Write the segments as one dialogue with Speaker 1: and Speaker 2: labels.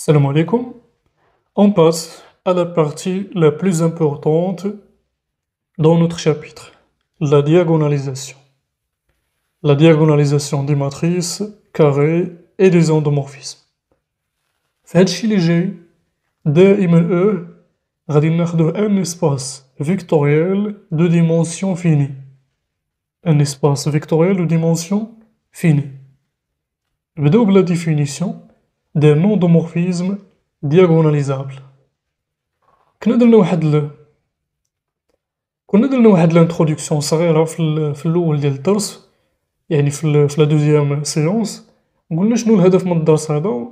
Speaker 1: Salam alaikum. On passe à la partie la plus importante dans notre chapitre, la diagonalisation. La diagonalisation des matrices, carrées et des endomorphismes. faites chiléger. جاي دائما او غادي espace un espace vectoriel de dimension finie Un espace vectoriel de dimension finie la la دي non-domorphismes كنا درنا واحد ل... كنا درنا واحد لانترودكسيون صغيره في, ال... في الاول ديال الدرس يعني في ال... في لا دوزيام سيونس قلنا شنو الهدف من الدرس هذا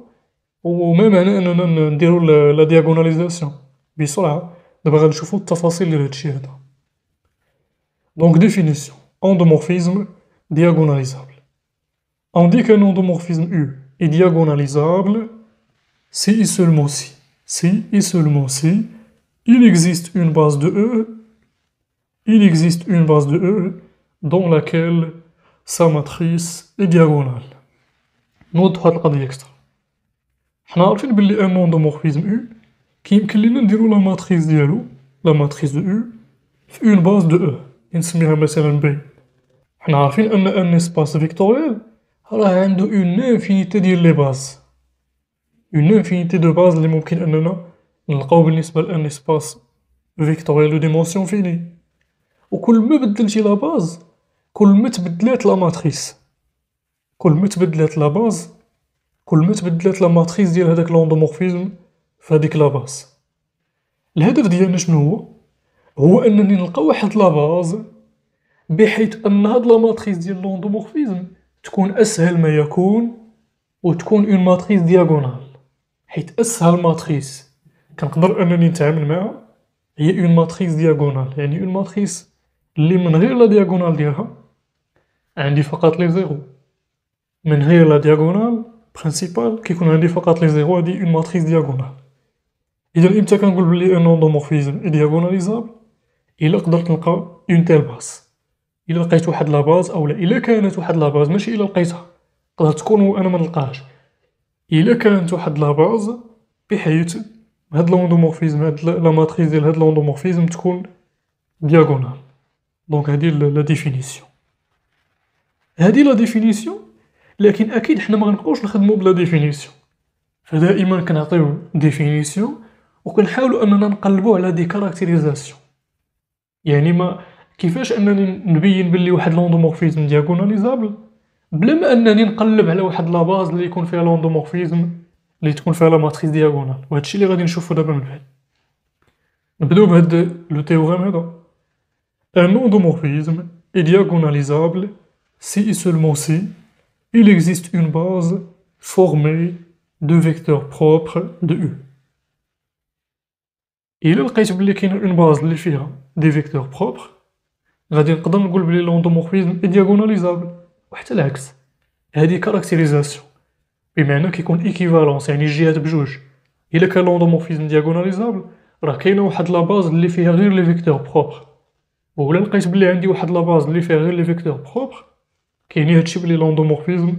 Speaker 1: وما معنى اننا نديرو لا دياغوناليزاسيون بسرعه دابا غنشوفو التفاصيل ديال هادشي هذا دونك ديفينيسيون اندومورفيزم دياغوناليزابل on dit qu'un endomorphisme U est diagonalisable si et seulement si. Si et seulement si il existe une base de E, il existe une base de E dans laquelle sa matrice est diagonale. Notre droite trois cas extra. Nous avons un monde U qui est la matrice de U, la matrice de U, une base de E. Nous avons un espace vectoriel راه عنده اون انفينيتي ديال لي باز اون انفينيتي دو باز اللي ممكن اننا نلقاو بالنسبه لان اسباس فيكتوريال دو ديمونسيون فيني وكل ما بدلتي لا باز كل ما تبدلات لا ماتريس كل ما تبدلات لا باز كل ما تبدلات لا ماتريس ديال هذاك لوندومورفيزم في هذيك لا باز الهدف ديالنا شنو هو هو انني نلقى واحد لا باز بحيث ان هاد لا ماتريس ديال لوندومورفيزم تكون اسهل ما يكون وتكون اون ماتريس دياغونال حيت اسهل ماتريس كنقدر انني نتعامل معها هي اون ماتريس دياغونال يعني اون ماتريس اللي من غير لا دياغونال ديالها عندي فقط لي زيرو من غير لا دياغونال برينسيبال كيكون عندي فقط لي زيرو هادي اون ماتريس دياغونال اذا امتى كنقول بلي ان اندومورفيزم دياغوناليزابل الا قدرت نلقى اون تيل باس الا لقيت واحد لاباز اولا الا كانت واحد لاباز ماشي الا لقيتها تقدر تكون وانا ما نلقاهاش الا كانت واحد لاباز بحيث هاد لوندومورفيزم هاد لا ماتريس ديال هاد لوندومورفيزم تكون دياغونال دونك هادي لا ديفينيسيون هادي لا ديفينيسيون لكن اكيد حنا ما غنبقاوش نخدمو بلا ديفينيسيون فدائما كنعطيو ديفينيسيون وكنحاولوا اننا نقلبوا على دي كاركتيريزاسيون يعني ما كيفاش انني نبين باللي واحد لوندومورفيزم دياغوناليزابل بلا ما انني نقلب على واحد لاباز اللي يكون فيها لوندومورفيزم اللي تكون فيها لا ماتريس دياغونال الشيء اللي غادي نشوفو دابا من بعد نبداو بهاد لو تيوريم هذا ان لوندومورفيزم اي diagonalisable سي اي سولمون سي il existe une base formée de vecteurs propres de U. Il a une base des vecteurs propres غادي نقدر نقول بلي لوندومورفيزم دياغوناليزابل وحتى العكس هذه كاركتيريزاسيون بمعنى كيكون ايكيفالونس يعني الجهات بجوج الا كان لوندومورفيزم دياغوناليزابل راه كاينه واحد لاباز اللي فيها غير لي فيكتور بروبر ولا لقيت بلي عندي واحد لاباز اللي فيها غير لي فيكتور بروبر كاين هادشي بلي لوندومورفيزم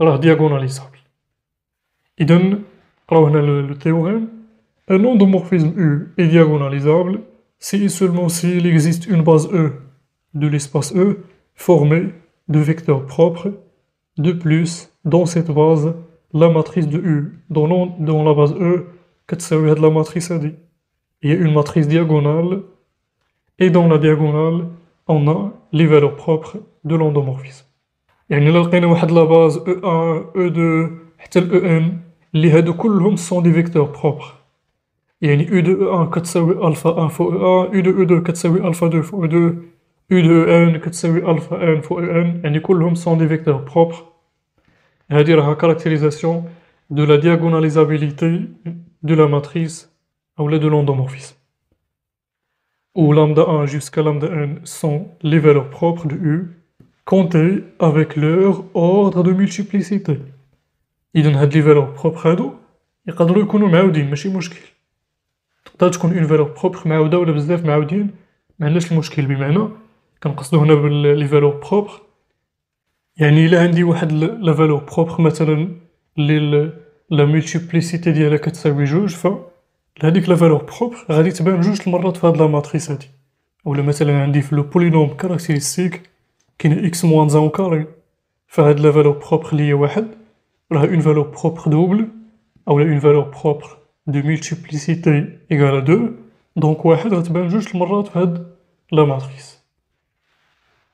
Speaker 1: راه دياغوناليزابل اذا قراو هنا لو تيوريم ان endomorphisme او est سي si et seulement s'il existe une base E de l'espace E formé de vecteurs propres. De plus, dans cette base, la matrice de U dans, la base E la matrice A. Il y a une matrice diagonale et dans la diagonale on a les valeurs propres de l'endomorphisme يعني nous لقينا واحد لا base E1 E2 حتى E EN اللي هادو كلهم سون دي فيكتور يعني U2 E1 كتساوي alpha 1 fois E1 U2 E2 كتساوي alpha 2 fois E2 U de e N, QtzU alpha e N fois e U N, et les coulombs sont des vecteurs propres. C'est-à-dire la caractérisation de la diagonalisabilité de la matrice ou de l'endomorphisme. Ou lambda 1 jusqu'à lambda n sont les valeurs propres de U, comptées avec leur ordre de multiplicité. Ils ont des valeurs propres. Ils peuvent pas se mélanger, mais ils ne peuvent pas se mélanger. valeur propre peuvent ou se mélanger, mais ils ne peuvent pas se كنقصدو هنا باللي فالور بروبر يعني الا عندي واحد لا فالور بروبر مثلا اللي لا ملتيبليسيتي ديالها كتساوي جوج ف هذيك لا فالور بروبر غادي تبان جوج المرات في هاد لا ماتريس هادي ولا مثلا عندي في لو بولينوم كاركتيريستيك كاين اكس موان زان كاري فهاد لا فالور بروبر اللي هي واحد راه اون فالور بروبر دوبل او اون فالور بروبر دو ملتيبليسيتي ا دو دونك واحد غتبان جوج المرات في هاد لا ماتريس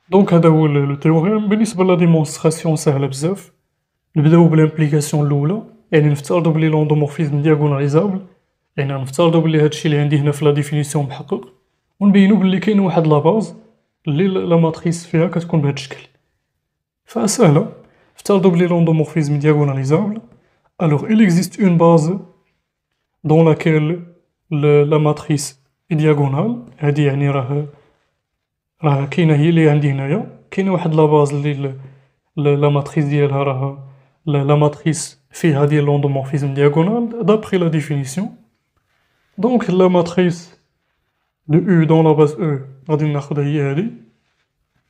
Speaker 1: دونك هذا هو لو تيوريم بالنسبه لا ديمونستراسيون سهله بزاف نبداو بالامبليكاسيون الاولى يعني نفترضوا بلي لوندومورفيزم دياغوناليزابل يعني نفترضوا بلي هادشي اللي عندي هنا في لا ديفينيسيون محقق ونبينوا بلي كاين واحد لاباز اللي لا ماتريس فيها كتكون بهذا الشكل فسهله افترضوا بلي لوندومورفيزم دياغوناليزابل alors il existe une base dans laquelle le, la matrice est diagonale هذه يعني راه راه كاينه هي اللي عندي هنايا كاينه واحد لا باز اللي لا ماتريس ديالها راه لا ماتريس فيها ديال لوندومورفيزم فيزم دياغونال دابخي لا ديفينيسيون دونك لا ماتريس دو او دون لا باز او غادي ناخذ هي هادي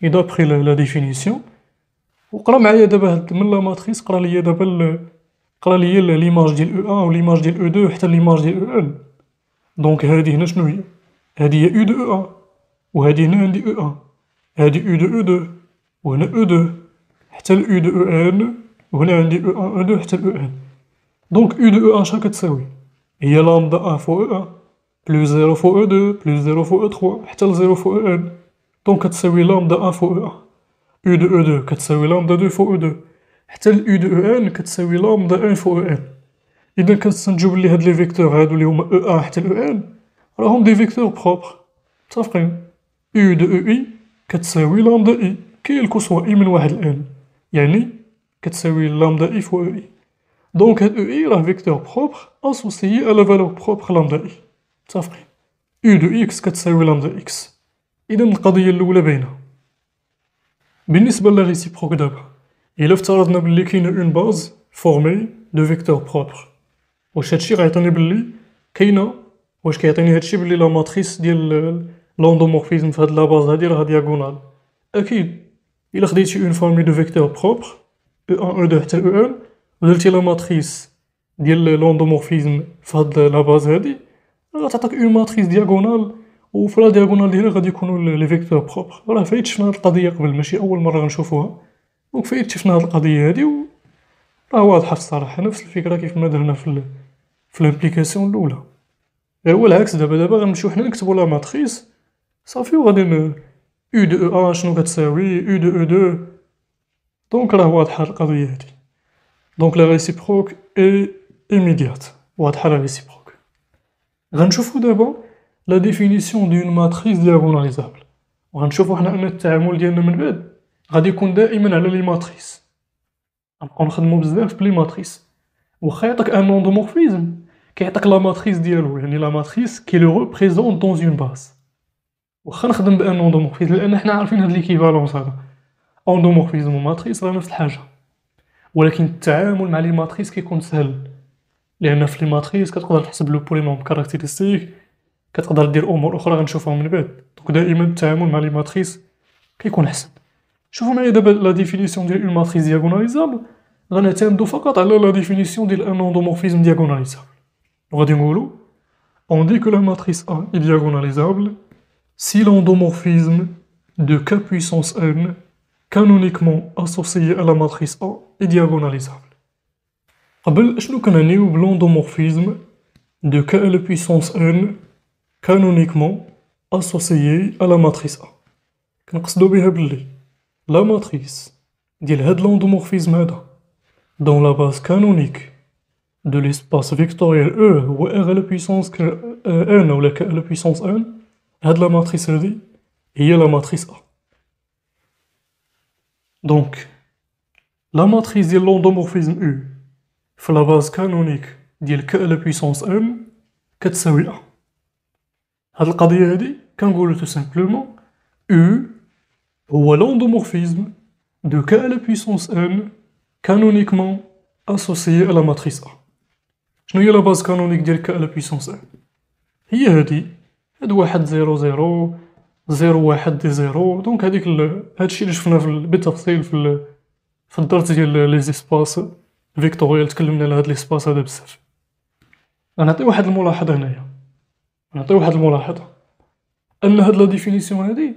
Speaker 1: اي دابخي لا ديفينيسيون وقرا معايا دابا من لا ماتريس قرا ليا دابا قرا ليا ليماج ديال او 1 وليماج ديال او e 2 حتى ليماج ديال او e ان دونك هادي هنا شنو هي هادي هي او دو او 1 وهادي هنا عندي او ان هادي او دو او دو وهنا او دو حتى الاو دو او ان وهنا عندي او ان او دو حتى الاو ان دونك او دو او ان شحال كتساوي هي لامدا ان فو او ان بلو زيرو فو او دو بلو زيرو فو او تخوا حتى لزيرو فو او ان دونك كتساوي لامدا ان فو او ان او دو او دو كتساوي لامدا دو فو او دو حتى الاو دو او ان كتساوي لامدا ان فو او ان اذا كنستنتجو بلي هاد لي فيكتور هادو اللي هما او ان حتى او ان راهم دي فيكتور بروبر متفقين إي دو إي كتساوي لامدا إي كي الكسوة إي من واحد الآن يعني كتساوي لامدا إي فوا إي دونك هاد أو إي راه فيكتور بروبر أسوسيي على فالور بروبر لامدا إي متافقين إي دو إكس كتساوي لامدا إكس إذا القضية الأولى باينة بالنسبة للريسيبروك دابا إلا افترضنا بلي كاينة اون باز فورمي دو فيكتور بروبر واش هادشي غيعطيني بلي كاينة واش كيعطيني هادشي بلي لا ماتريس ديال لوندومورفيزم في هاد لاباز هادي راها دياغونال اكيد الا خديتي اون فورمي دو فيكتور بروبر او ان او دو حتى او ان درتي لا ماتريس ديال لوندومورفيزم في هاد لاباز هادي راه غتعطيك اون ماتريس دياغونال وفي لا دياغونال ديالها غادي يكونوا لي فيكتور بروبر راه فايت شفنا هاد القضيه قبل ماشي اول مره غنشوفوها دونك فايت شفنا هاد القضيه هادي و راه واضحه الصراحه نفس الفكره كيف ما درنا في ال... في الامبليكاسيون الاولى غير هو العكس دابا دابا غنمشيو حنا نكتبو لا ماتريس ça fait une u de e h e e donc u de e 2 donc la réciproque est immédiate. la réciproque. la définition d'une matrice diagonalisable. On va voir va être matrice. On nous de un endomorphisme? qui la matrice La matrice qui le représente dans une base. واخا نخدم بان باندومورفيزم لان حنا عارفين هاد ليكيفالونس هذا اندومورفيزم وماتريس راه نفس الحاجه ولكن التعامل مع لي ماتريس كيكون سهل لان في لي ماتريس كتقدر تحسب لو بوليموم كاركتيرستيك كتقدر دير امور اخرى غنشوفها من بعد دونك دائما التعامل مع لي ماتريس كيكون احسن شوفوا معايا دابا لا ديفينيسيون ديال اون ماتريس دياغوناليزابل غنعتمدو فقط على لا ديفينيسيون ديال ان اندومورفيزم دياغوناليزابل وغادي نقولو اون دي كو لا ماتريس ا est Si l'endomorphisme de K puissance n, canoniquement associé à la matrice A, est diagonalisable. قبل ah ben, nous que l'endomorphisme de K à la puissance n canoniquement associé à la matrice A La matrice de l'endomorphisme dans la base canonique de l'espace vectoriel E euh, ou R la puissance N ou K à la puissance N a de la matrice D et il a la matrice A. Donc, la matrice de l'endomorphisme U, fait la base canonique de K à la puissance M, كتساوي A. هاد القضية هادي le tout simplement, U ou l'endomorphisme de K à la puissance N canoniquement associé à la matrice A. شنو هي la base canonique de K à la puissance N هي هادي هاد واحد زيرو زيرو زيرو واحد دي زيرو دونك هاديك ال... هادشي اللي شفنا في بالتفصيل في في الدرس ديال لي زيسباس فيكتوريال تكلمنا على هاد لي سباس هذا بزاف غنعطي واحد الملاحظه هنايا غنعطي واحد الملاحظه ان هاد لا ديفينيسيون هادي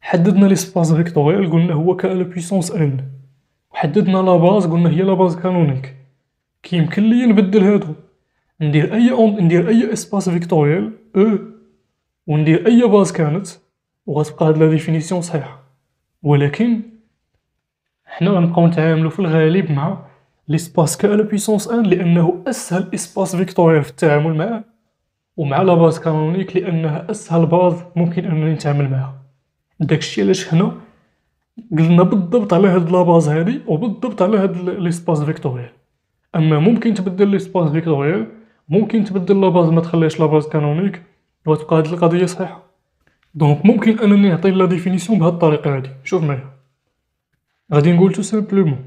Speaker 1: حددنا لي سباس فيكتوريال قلنا هو كا لا بويسونس ان وحددنا لا باز قلنا هي لا باز كانونيك كيمكن لي نبدل هادو ندير اي ندير اي اسباس فيكتوريال او e وندير اي باز كانت وغتبقى هاد لا ديفينيسيون صحيحه ولكن حنا غنبقاو نتعاملو في الغالب مع ليسباس كا لو بيسونس ان لانه اسهل اسباس فيكتوريال في التعامل معاه ومع لا باز كانونيك لانها اسهل باز ممكن انني نتعامل معها داكشي علاش هنا قلنا بالضبط على هاد لا باز هادي وبالضبط على هاد ليسباس فيكتوريال اما ممكن تبدل ليسباس فيكتوريال ممكن تبدل لا باز ما تخليش لا باز كانونيك Donc, on peut donner la définition de cette manière-ci. On va dire simplement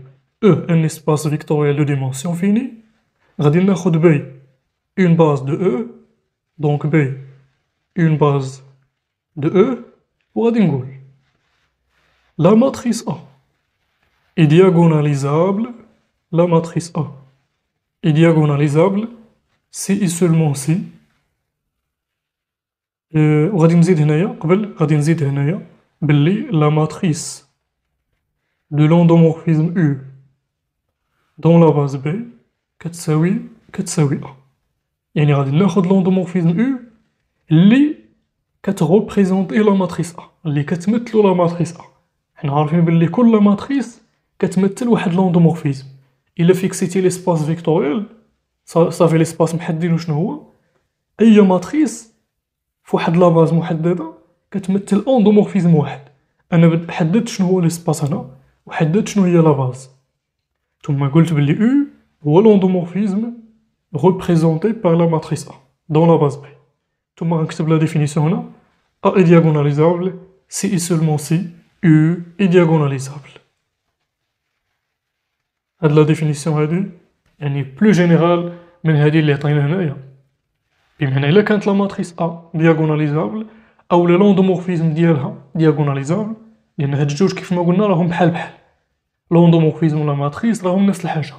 Speaker 1: E un espace vectoriel de dimension finie. On va prendre B une base de E. Donc B une base de E, on dire la matrice A est diagonalisable, la matrice A est diagonalisable si et seulement si وغادي آه، نزيد هنايا قبل غادي نزيد هنايا باللي لا ماتريس دو لوندومورفيزم او دون لا باز بي كتساوي كتساوي ا يعني غادي ناخد لوندومورفيزم او اللي كتغوبريزونتي لا ماتريس ا اللي كتمثل لا ماتريس ا حنا عارفين باللي كل ماتريس كتمثل واحد لوندومورفيزم الا فيكسيتي ليسباس فيكتوريال صافي ليسباس محددين شنو هو اي ماتريس في واحد لاباز محدده كتمثل اوندومورفيزم واحد انا حددت شنو هو ليسباس هنا وحددت شنو هي لاباز ثم قلت بلي او هو الاندومورفيزم ريبريزونتي بار لا ماتريس ا دون لاباز بي ثم غنكتب لا ديفينيسيون هنا ا اي دياغوناليزابل سي اي سولمون سي او اي دياغوناليزابل هاد لا ديفينيسيون هادي يعني بلو جينيرال من هادي اللي عطينا هنايا بمعنى الا كانت لا ماتريس ا دياغوناليزابل او لا لوندومورفيزم ديالها دياغوناليزابل لان هاد الجوج كيف ما قلنا راهم بحال بحال لوندومورفيزم ولا ماتريس راهم نفس الحاجه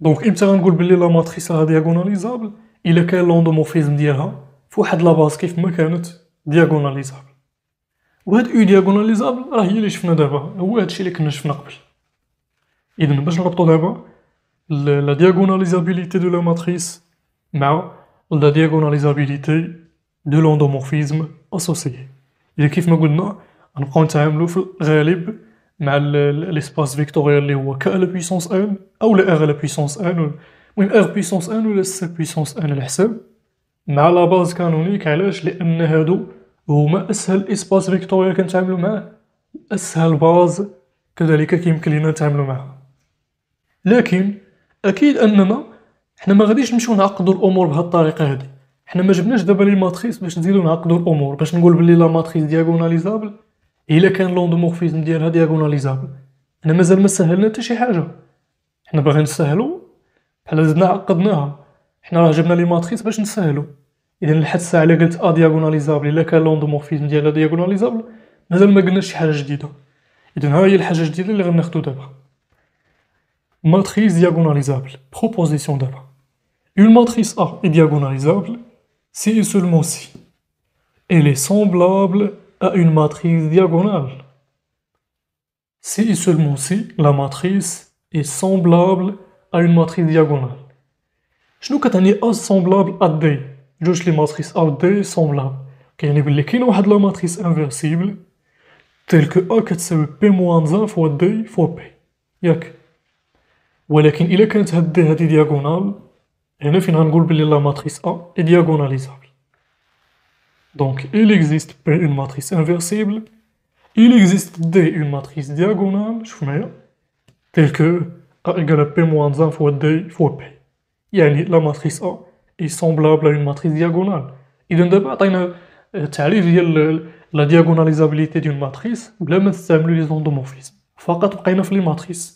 Speaker 1: دونك امتى غنقول بلي لا ماتريس راها دياغوناليزابل الا كان لوندومورفيزم ديالها فواحد لاباس كيف ما كانت دياغوناليزابل وهاد او دياغوناليزابل راه هي اللي شفنا دابا هو هادشي اللي كنا شفنا قبل اذا باش نربطو دابا لا دياغوناليزابيليتي دو لا ماتريس مع la diagonalisabilité de l'endomorphisme associé إذا كيف ما قلنا غنبقاو نتعاملو في الغالب مع ليسباس فيكتوريال اللي هو كا على بويسونس ان او لا ار على بويسونس ان المهم ار بويسونس ان ولا سي بويسونس ان على حساب مع لا باز كانونيك علاش لان هادو هما اسهل اسباس فيكتوريال كنتعاملو معاه اسهل باز كذلك كيمكن لينا نتعاملو معاه لكن اكيد اننا حنا ما غاديش نمشيو نعقدوا الامور بهاد الطريقه هادي حنا ما جبناش دابا لي ماتريس باش نزيدو نعقدوا الامور باش نقول بلي لا ماتريس دياغوناليزابل الا كان لوندومورفيزم ديالها دياغوناليزابل حنا مازال ما سهلنا حتى شي حاجه حنا باغيين نسهلو بحال زدنا عقدناها حنا راه جبنا لي ماتريس باش نسهلو اذا لحد الساعه الا قلت ا آه دياغوناليزابل الا كان لوندومورفيزم ديالها دياغوناليزابل مازال ما قلناش شي حاجه جديده اذا ها هي الحاجه الجديده اللي غناخدو دابا ماتريس دياغوناليزابل بروبوزيسيون دابا Une matrice A est diagonalisable si et seulement si elle est semblable à une matrice diagonale. Si et seulement si la matrice est semblable à une matrice diagonale. Je nous A semblable à D. Juste les matrices A D semblables. Quand a la matrice inversible, telle que A est P-1 fois D fois P. alors ولكن si كانت matrice D diagonale et nous finirons par dire que la matrice A est diagonalisable. Donc, il existe P une matrice inversible, il existe D une matrice diagonale, je vous mets telle que P moins 1 fois D fois P. Yani, la matrice A est semblable à une matrice diagonale. إذا دابا عطينا التعريف ديال la diagonalisabilité d'une matrice بلا ما نستعملو les endomorphismes, فقط بقينا في les matrices.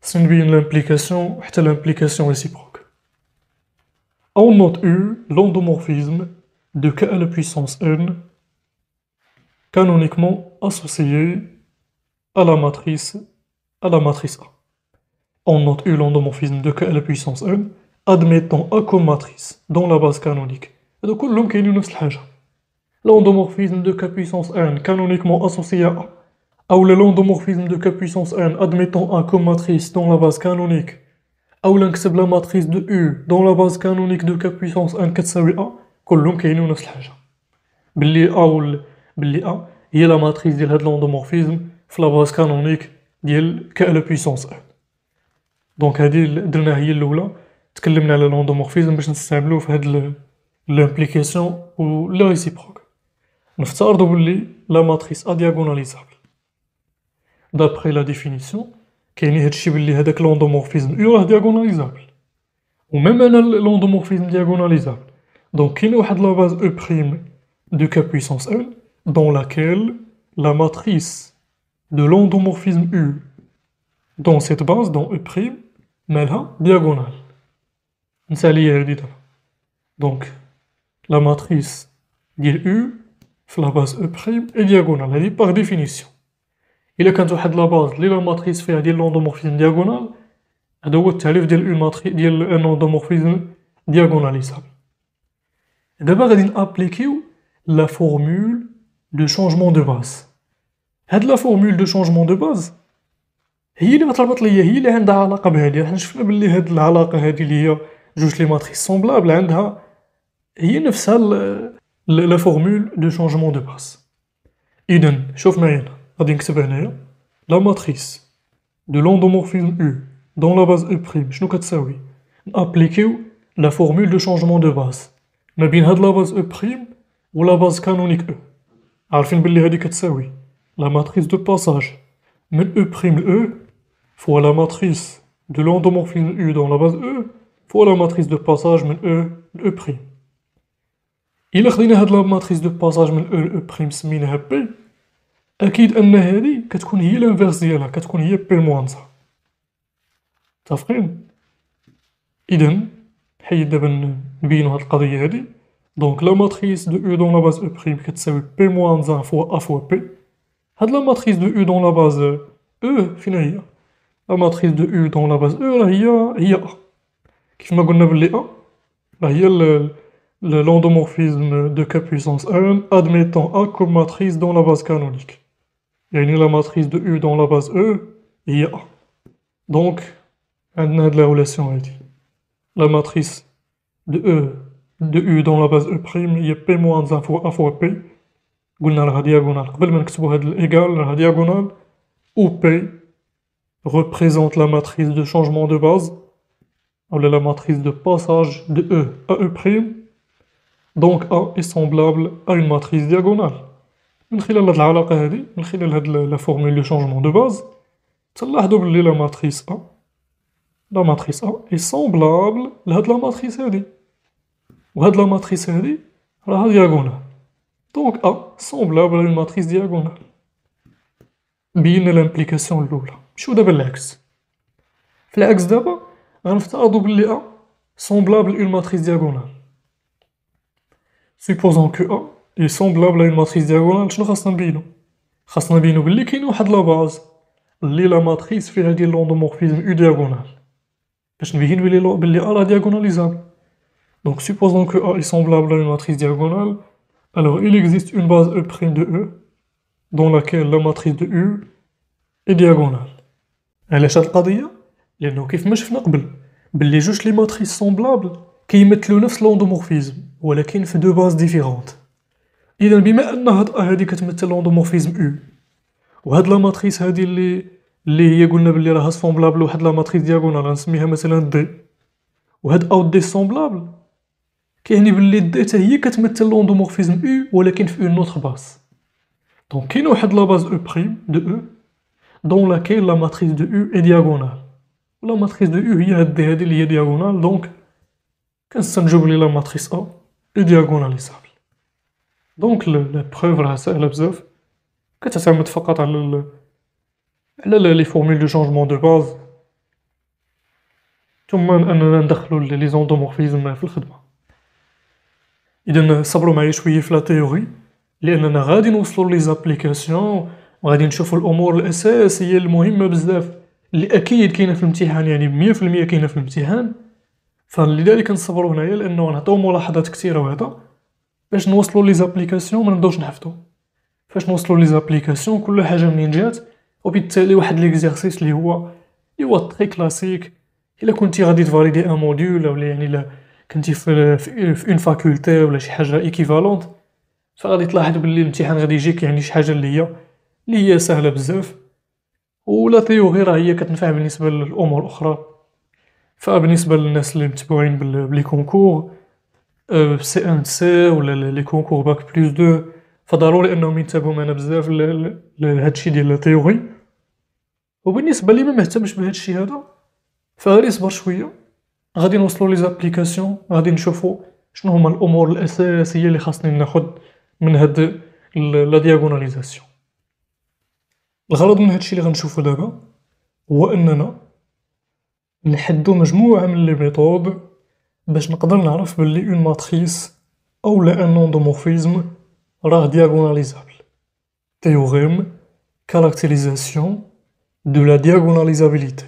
Speaker 1: ça l'implication, l'implication réciproque. On note U l'endomorphisme de K à la puissance n canoniquement associé à la matrice à la matrice A. On note U l'endomorphisme de K à la puissance n admettant A comme matrice dans la base canonique. Et donc, l'endomorphisme de K puissance n canoniquement associé à A ou le l'endomorphisme de K puissance n, admettons A comme matrice dans la base canonique, ou نكتب la matrice de U dans la base canonique de K puissance n كتساوي A, كلهم نفس A ou A هي la matrice de l'endomorphisme la base canonique K la puissance e. n. l'endomorphisme l'implication ou la réciproque. نفترضوا لا A diagonalisable d'après la définition, l'endomorphisme U est diagonalisable. Ou même l'endomorphisme diagonalisable. Donc il y a la base E' de K puissance L dans laquelle la matrice de l'endomorphisme U dans cette base, dans E', est diagonale. Donc la matrice de U dans la base E' est diagonale, par définition. الا كانت واحد لا باز لي لا ماتريس فيها ديال لوندومورفيزم دياغونال هذا هو التعريف ديال اون ماتري ديال ان لوندومورفيزم دياغوناليزابل دابا غادي نابليكيو لا فورمول دو شونجمون دو باز هاد لا فورمول دو شونجمون دو باز هي اللي غتربط ليا هي اللي عندها علاقه بهادي حنا شفنا بلي هاد العلاقه هادي اللي هي جوج لي ماتريس سومبلابل عندها هي نفسها لا فورمول دو شونجمون دو باز اذن شوف معايا C'est-à-dire, la matrice de l'endomorphisme U dans la base U', شنو كتساوي نابليكيو la formule de changement de base ما بين la base E' ou la base canonique E عارفين باللي هادي كتساوي la matrice de passage من E' E fois la matrice de l'endomorphisme U dans la base E fois la matrice de passage من E E'. إلا خدينا هاد la matrice de passage من E E' P اكيد ان هذه كتكون هي الانفيرس ديالها كتكون هي بي موانسا متفقين اذا حيد دابا نبينو هاد القضيه هادي دونك لا ماتريس دو او دون لا باز او بريم كتساوي بي موان زان فوا ا فوا بي هاد لا ماتريس دو او دون لا باز او فين هي لا ماتريس دو او دون لا باز او راه هي هي ا كيف ما قلنا بلي ا راه هي لوندومورفيزم دو كا بويسونس ان admettant ا comme matrice dans la base canonique. Il y a la matrice de U dans la base E, et a Donc, on a de la relation La matrice de E, de U dans la base E', il y a P-1 fois A fois P. قلنا diagonale. دياغونال قبل ما نكتبو هاد égal la diagonale, où P représente la matrice de changement de base ou la matrice de passage de E à E'. Donc A est semblable à une matrice diagonale. من خلال هاد العلاقة هادي من خلال هاد لا فورمول لو شونجمون دو باز تلاحظوا بلي لا ماتريس أ لا ماتريس أ اي سامبلابل لهاد لا ماتريس هادي وهاد لا ماتريس هادي راها دياغونال دونك أ لا ماتريس دياغونال بين لامبليكاسيون الأولى شو دابا العكس في العكس دابا غنفترضوا بلي أ اون ماتريس دياغونال سوبوزون كو ا Il est semblable à une matrice diagonale, je ne fais pas n'importe quoi. Fais pas n'importe quoi. Mais lequel est la base? La matrice de l'endomorphisme u diagonale. Je ne vais pas le dire à la diagonaliser. Donc, supposons qu'il est semblable à une matrice diagonale. Alors, il existe une base e-prime de e dans laquelle la matrice de u est diagonale. Elle est chaque fois bien. l'a ne kiffe même pas bien. Bien les jeux matrices semblables qui mettent le neuf l'endomorphisme ou dans fait deux bases différentes. اذا بما ان هاد ا هادي كتمثل لوندومورفيزم او وهاد لا ماتريس هادي اللي اللي هي قلنا بلي راها سومبلابل لواحد لا ماتريس دياغونال غنسميها مثلا دي وهاد او دي سومبلابل كيعني بلي دي حتى هي كتمثل لوندومورفيزم او ولكن في اون نوتر باس دونك كاين واحد لا باز او بريم دو او دون كاين لا ماتريس دو او اي دياغونال لا ماتريس دو او هي هاد هادي اللي هي دياغونال دونك كنستنجو بلي لا ماتريس او اي دياغونال صافي دونك لا بروف راه ساهله بزاف كتعتمد فقط على ال... على لي فورمول دو شونجمون دو باز ثم اننا ندخلو لي زوندومورفيزم في الخدمه اذا صبروا معايا شويه في لا تيوري لاننا غادي نوصلوا لي زابليكاسيون وغادي نشوفوا الامور الاساسيه المهمه بزاف اللي اكيد كاينه في الامتحان يعني 100% كاينه في الامتحان فلذلك نصبروا هنايا لانه نعطيو ملاحظات كثيره وهذا باش نوصلوا لي زابليكاسيون ما نبداوش نحفظوا فاش نوصلوا لي زابليكاسيون كل حاجه منين جات وبالتالي واحد ليكزارسيس اللي هو اللي هو تري كلاسيك الا كنتي غادي تفاليدي ان موديول ولا يعني لا كنتي في في اون فاكولتي ولا شي حاجه ايكيفالونت فغادي تلاحظ باللي الامتحان غادي يجيك يعني شي حاجه اللي هي اللي هي سهله بزاف ولا تيوغي راه هي كتنفع بالنسبه للامور الاخرى فبالنسبه للناس اللي متبوعين بالكونكور أه، سي ان سي ولا لي كونكور باك بلس دو فضروري انهم ينتبهوا معنا بزاف لهادشي ديال التيوري وبالنسبه لي ما مهتمش بهادشي هذا فغادي نصبر شويه غادي نوصلوا لي زابليكاسيون غادي نشوفوا شنو هما الامور الاساسيه اللي خاصني ناخد من هاد لا دياغوناليزاسيون الغرض من هادشي اللي غنشوفو دابا هو اننا نحدو مجموعه من لي ميثود باش نقدر نعرف بلي une ou un endomorphisme endomorphisme est diagonalisable. Théorème, caractérisation de la diagonalisabilité.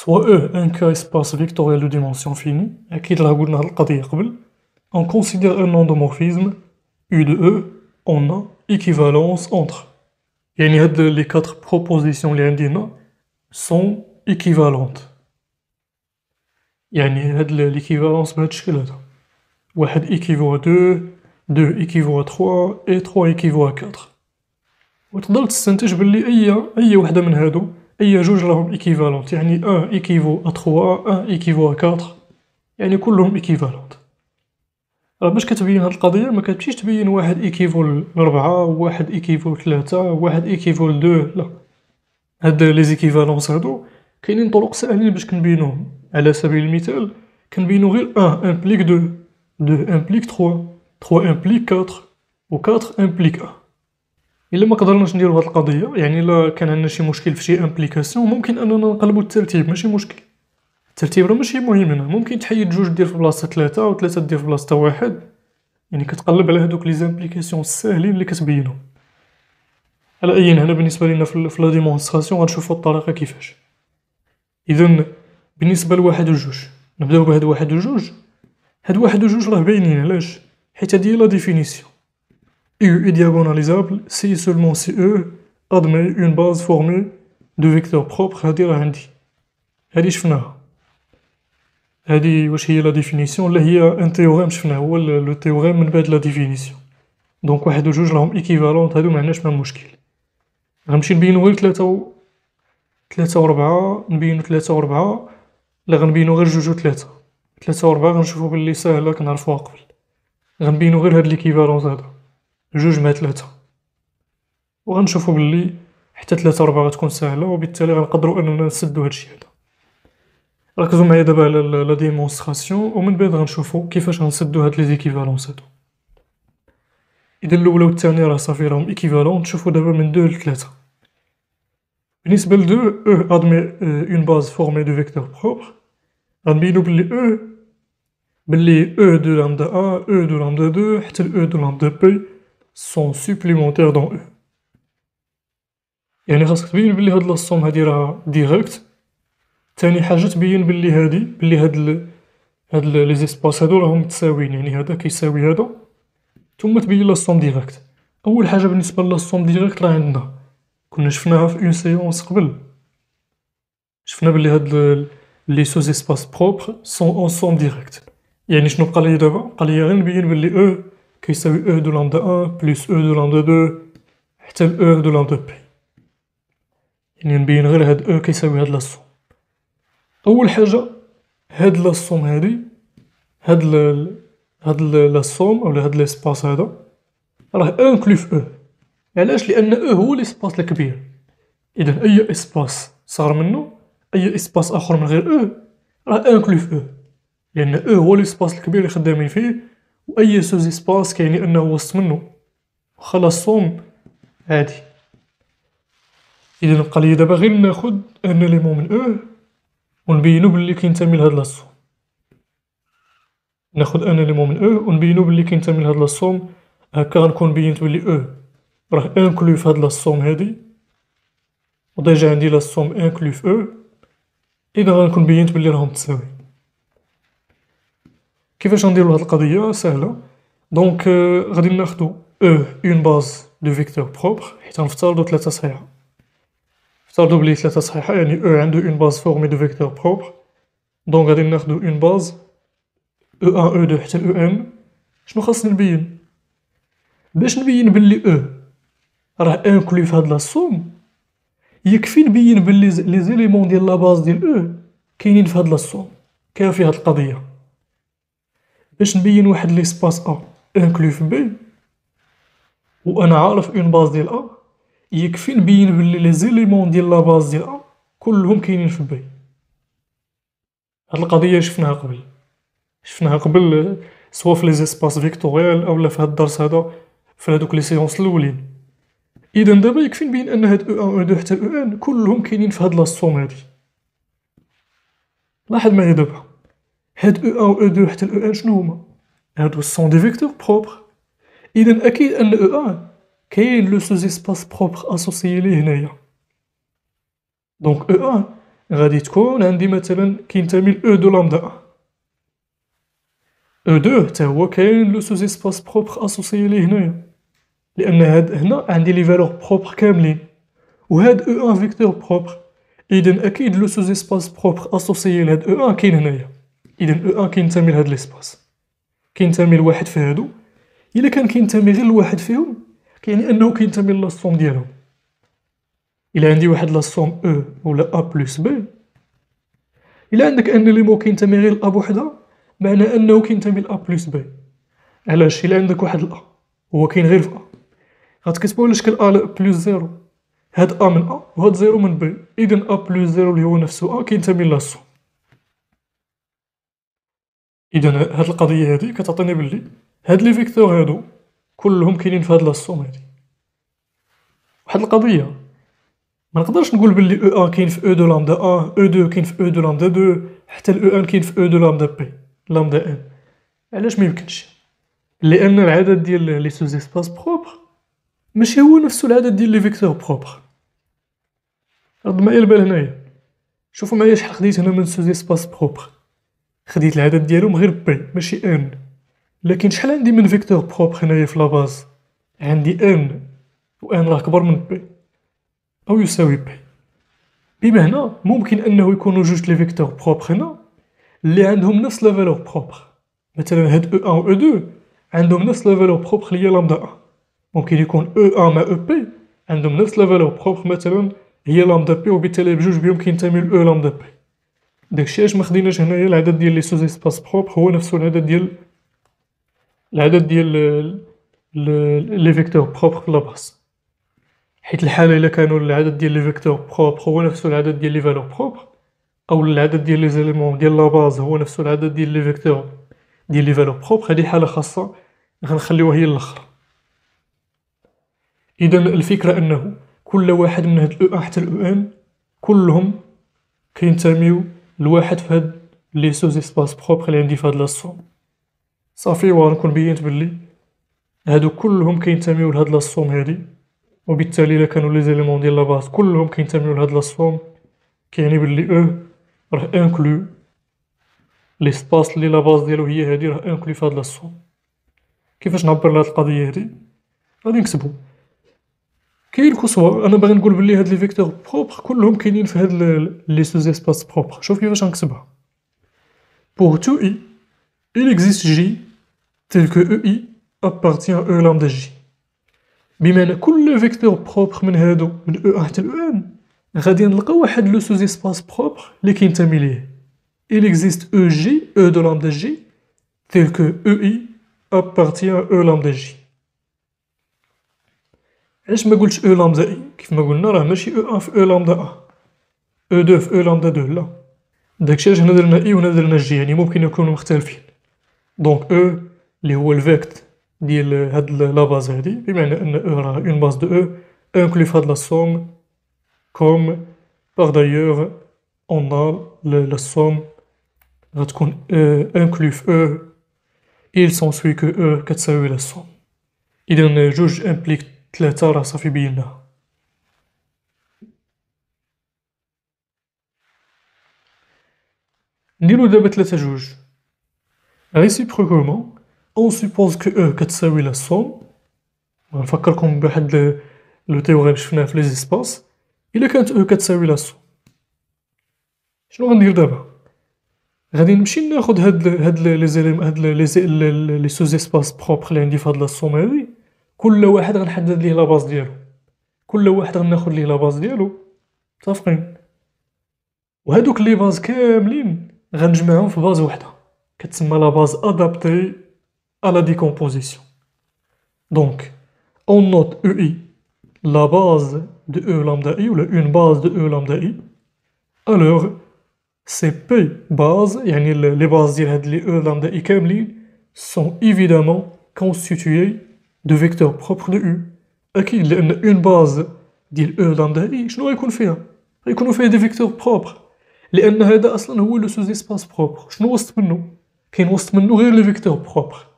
Speaker 1: Soit E, un cas espace vectoriel de dimension finie, on considère un endomorphisme U de E, on a équivalence entre. les quatre propositions sont équivalentes. يعني هاد ليكيفالونس بهاد الشكل هذا واحد ايكيفوا دو دو ايكيفوا تخوا اي تخوا ايكيفوا كاتر وتقدر تستنتج بلي اي اي وحده من هادو اي جوج راهم ايكيفالونت يعني ان ايكيفو تخوا ان ايكيفوا كاتر يعني كلهم ايكيفالونت راه باش كتبين هاد القضيه ما كتمشيش تبين واحد ايكيفول 4 وواحد ايكيفول 3 وواحد ايكيفول 2 لا هاد ليزيكيفالونس هادو كاينين طرق ساهلين باش كنبينوهم على سبيل المثال كنبينو غير 1 امبليك دو 2 امبليك تخوا تخوا امبليك 4 و 4 امبليك 1 الا ما قدرناش نديرو هاد القضيه يعني الا كان عندنا شي مشكل في شي امبليكاسيون ممكن اننا نقلبو الترتيب ماشي مشكل الترتيب راه ماشي مهم هنا ممكن تحيد جوج دير في بلاصه ثلاثه و ثلاثه دير في بلاصه واحد يعني كتقلب على هادوك لي زامبليكاسيون الساهلين اللي كتبينهم على اي هنا بالنسبه لينا في لا ديمونستراسيون غنشوفو الطريقه كيفاش اذا بالنسبه لواحد وجوج نبداو بهاد واحد وجوج هاد واحد وجوج راه باينين علاش حيت هادي هي لا ديفينيسيون اي e est diagonalisable سي سولمون سي او ادمي اون باز فورمي دو فيكتور propres, هادي راه عندي هادي شفناها هادي واش هي لا ديفينيسيون لا هي ان تيوريم شفناه هو لو تيوريم من بعد لا ديفينيسيون دونك واحد وجوج راهم ايكيفالونت هادو ما عندناش ما مشكل غنمشي نبينو غير ثلاثة ثلاثة وربعة نبينو ثلاثة وربعة لا غنبينو غير جوج وثلاثة ثلاثة وربعة غنشوفو بلي ساهلة كنعرفوها قبل غنبينو غير هاد ليكيفالونس هادا جوج مع ثلاثة وغنشوفو بلي حتى ثلاثة وربعة غتكون ساهلة وبالتالي غنقدرو أننا نسدو هادشي هادا ركزو معايا دابا على لا ديمونستراسيون ومن بعد غنشوفو كيفاش غنسدو هاد لي ديكيفالونس هادو اذا الاولى والثانيه راه صافي راهم ايكيفالون تشوفو دابا من دو لثلاثة بالنسبة ل 2 E admet euh, une base formée de vecteurs propres غنبينو بلي E بلي E de lambda A E de lambda 2 حتى او E de lambda P sont supplémentaires dans E يعني خاصك تبين بلي هاد الصوم هادي راه ديريكت تاني حاجة تبين بلي هادي بلي هاد ال... هاد لي زيسباس هادو راهم متساويين يعني هذا كيساوي هذا ثم تبين لاصوم ديريكت اول حاجة بالنسبة لاصوم ديريكت راه عندنا كنا شفناها في اون سيونس قبل شفنا بلي هاد لي سوز اسباس بروبر سون اونسوم ديريكت يعني شنو بقى لي دابا بقى لي غير نبين بلي او e كيساوي او e دو لاندا 1 بلس او دو لاندا 2 حتى ل او e دو لاندا بي يعني نبين غير هاد او كيساوي هاد لاسوم اول حاجه هاد لاسوم هادي هاد ال هاد لاسوم ولا هاد ليسباس هذا راه انكلو في او علاش لان او هو ليسباس الكبير اذا اي اسباس صغر منه اي اسباس اخر من غير او راه انكلو في او لان او هو ليسباس الكبير اللي خدامين فيه واي سوز اسباس كيعني انه وسط منه خلاص صوم عادي اذا بقى لي دابا غير ناخد ان ليمون من او ونبينو بلي كينتمي لهاد لاصوم ناخد ان ليمون من او ونبينو بلي كينتمي لهاد لاصوم هكا غنكون بينت بلي او راه انكلوف في هاد سوم هادي وديجا عندي لا سوم في او اذا غنكون بينت بلي راهم تساوي كيفاش غنديرو هاد القضيه سهله دونك euh, غادي ناخدو او اون باز دو فيكتور بروبر حيت غنفترضو ثلاثه صحيحه افترضو بلي ثلاثه صحيحه يعني او e عندو اون باز فورمي دو فيكتور بروبر دونك غادي ناخدو اون باز او ان او دو حتى او e ان شنو خاصني نبين باش نبين بلي او e. راه انكلو في هاد لاسوم يكفي نبين بلي لي زيليمون ديال لاباز ديال او e كاينين في هاد كاين في هاد القضيه باش نبين واحد ليسباس ا انكلو في بي وانا عارف اون باز ديال ا يكفي نبين بلي لي زيليمون ديال لاباز ديال ا كلهم كاينين في بي هاد القضيه شفناها قبل شفناها قبل سواء في لي زيسباس فيكتوريال اولا في هاد الدرس هذا في هادوك لي سيونس الاولين اذا دابا يكفي نبين ان هاد او او حتى او ان كلهم كاينين في هاد لاصوم هادي لاحظ معايا دابا هاد او او او حتى او ان شنو هما هادو سون دي فيكتور بروبر اذا اكيد ان او ان كاين لو سوز اسباس بروبر اسوسيي ليه هنايا دونك او ان غادي تكون عندي مثلا كينتمي ل او دو لامدا او دو حتى هو كاين لو سوز اسباس بروبر اسوسيي ليه هنايا لان هاد هنا عندي لي فالور بروبر كاملين وهاد او ان فيكتور بروبر اذا اكيد لو سوز اسباس بروبر اسوسيي لهاد او e ان كاين هنايا اذا او ان e كينتمي لهاد ليسباس كينتمي لواحد في هادو الا كان كينتمي غير لواحد فيهم كيعني انه كينتمي للصوم ديالهم الا عندي واحد لاصوم او e ولا ا بلس بي الا عندك ان لي مو كينتمي غير لا وحده معنى انه كينتمي لأ بلس بي علاش الا عندك واحد لأ هو كاين غير في أ غتكتبوا على شكل ا بلس زيرو هاد ا من ا وهاد زيرو من بي اذن ا بلس زيرو اللي هو نفسه ا كينتمي لاسو اذن هاد القضيه هادي كتعطيني بلي هاد لي فيكتور هادو كلهم كاينين في هاد لاسوم هادي واحد القضيه ما نقدرش نقول بلي او ان كاين في او دو لامدا ان او دو كاين في او دو لامدا دو حتى الاو ان كاين في او دو لامدا بي لامدا ان علاش ما يمكنش لان العدد ديال لي سوز اسباس بروبر ماشي هو نفسو العدد ديال لي فيكتور بروبر رد معايا البال هنايا شوفوا معايا شحال خديت هنا من سوزي سباس بروبر خديت العدد ديالهم غير بي ماشي ان لكن شحال عندي من فيكتور بروبر هنايا في لاباز عندي ان و ان راه كبر من بي او يساوي بي بما هنا ممكن انه يكونوا جوج لي فيكتور بروبر هنا اللي عندهم نفس لا فالور بروبر مثلا هاد او ان و او 2 عندهم نفس لا فالور بروبر اللي هي لامدا 1 ممكن يكون او ا مع او بي عندهم نفس لا فالور بروبر مثلا هي لامدا بي وبالتالي بجوج بهم كينتميو ل او لامدا بي داكشي علاش ما خديناش هنايا العدد ديال لي سوز اسباس بروبر هو نفسه العدد ديال العدد ديال لي فيكتور بروبر في لاباس حيت الحالة إلا كانوا العدد ديال لي فيكتور بروبر هو نفسه العدد ديال لي فالور بروبر أو العدد ديال لي زيليمون ديال لاباز هو نفسه العدد ديال لي فيكتور ديال لي فالور بروبر هادي حالة خاصة غنخليوها هي الاخر اذا الفكره انه كل واحد من هاد الاو حتى الاو ان كلهم كينتميو لواحد في هاد لي سوز اسباس بروبر اللي عندي في هاد لاصوم صافي وغنكون بينت بلي هادو كلهم كينتميو لهاد لاصوم هادي وبالتالي الا كانوا لي زيليمون ديال لاباس كلهم كينتميو لهاد لاصوم كيعني بلي او راه انكلو ليسباس لي لاباس ديالو هي هادي راه انكلو في هاد لاصوم كيفاش نعبر لهاد القضيه هادي غادي نكتبو Quel que soit un élément de l'ensemble les vecteurs propres, tous les vecteurs propres. Je suppose que je change ce bas. Pour tout i, il existe j tel que ei i appartient e lambda j. Mais même, tous les vecteurs propres de l'ensemble de e 1 à e n radient le sous-espace propre, est quinze milliers. Il existe e j e de lambda j tel que ei i appartient e lambda j. علاش ما قلتش او لامدا اي كيف ما قلنا راه ماشي او e ان في او لامدا ا او دو في او لامدا دو لا داكشي علاش هنا درنا اي e وهنا درنا جي يعني ممكن يكونوا مختلفين دونك او e اللي هو الفيكت ديال هاد لا باز هادي بمعنى ان او راه اون باز دو او انكلو في هاد لا سوم كوم باغ دايوغ اون لا سوم غتكون انكلو في او il s'ensuit que e كتساوي لا سوم اذا جوج امبليك ثلاثة راه صافي بيناها نديرو دابا ثلاثة جوج ريسيبروكومون اون سيبوز كو او كتساوي لا سوم غنفكركم بواحد لو تيوغيم شفناه في لي زيسباس الا كانت او كتساوي لا سوم شنو غندير دابا غادي نمشي ناخد هاد هاد لي زيليم هاد لي لي سوز اسباس بروبر اللي عندي في هاد لا سوم هادي كل واحد غنحدد ليه لاباز ديالو كل واحد غناخد ليه لاباز ديالو متفقين وهذوك لي باز كاملين غنجمعهم في باز وحده كتسمى لا باز ادابتي ا لا ديكومبوزيسيون دونك اون نوت او اي لا باز دو او لامدا اي ولا اون باز دو او لامدا اي الوغ سي بي باز يعني لي باز ديال هاد لي او لامدا اي كاملين سون ايفيدامون كونستيتوي de vecteurs propres de U. Il y a une base dit E dans le je ne pas fait. Et y fait des vecteurs propres. Les N, c'est le sous-espace propre. Je ne pas nous vecteur propres.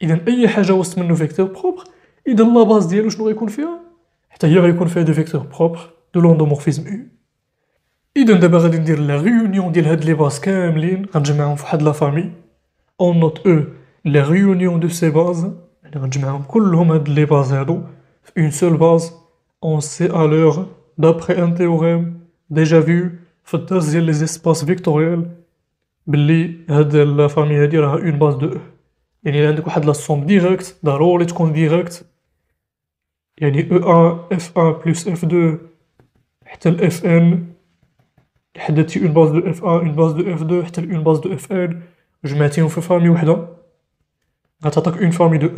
Speaker 1: vecteurs propres. la base de je ne qu'on il y des vecteurs propres de l'endomorphisme U. Et de la réunion de les bases quand je de la famille, on note E, la réunion de ces bases. Donc, on rejoint toutes bases une seule base. On sait alors, d'après un théorème déjà vu, que les espaces vectoriels, la famille une base de E. somme directe, direct. E1, F1, plus F2, Fn, une base de F1, une base de F2, une base de Fn, je une famille de E.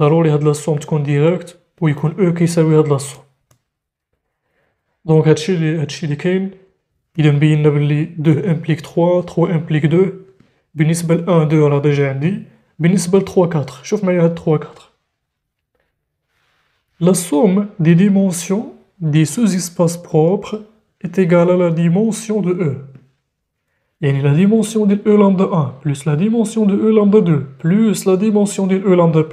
Speaker 1: ضروري هاد لاسوم تكون ديريكت ويكون او كيساوي هاد لاسوم دونك هادشي اللي هادشي اللي كاين الا مبينا بلي 2 امبليك 3 3 امبليك 2 بالنسبه ل 1 2 راه ديجا عندي بالنسبه ل 3 4 شوف معايا هاد 3 4 La somme des dimensions des sous-espaces propres est égale à la dimension de E. Et la dimension de E lambda 1 plus la dimension de E lambda 2 plus la dimension de E lambda P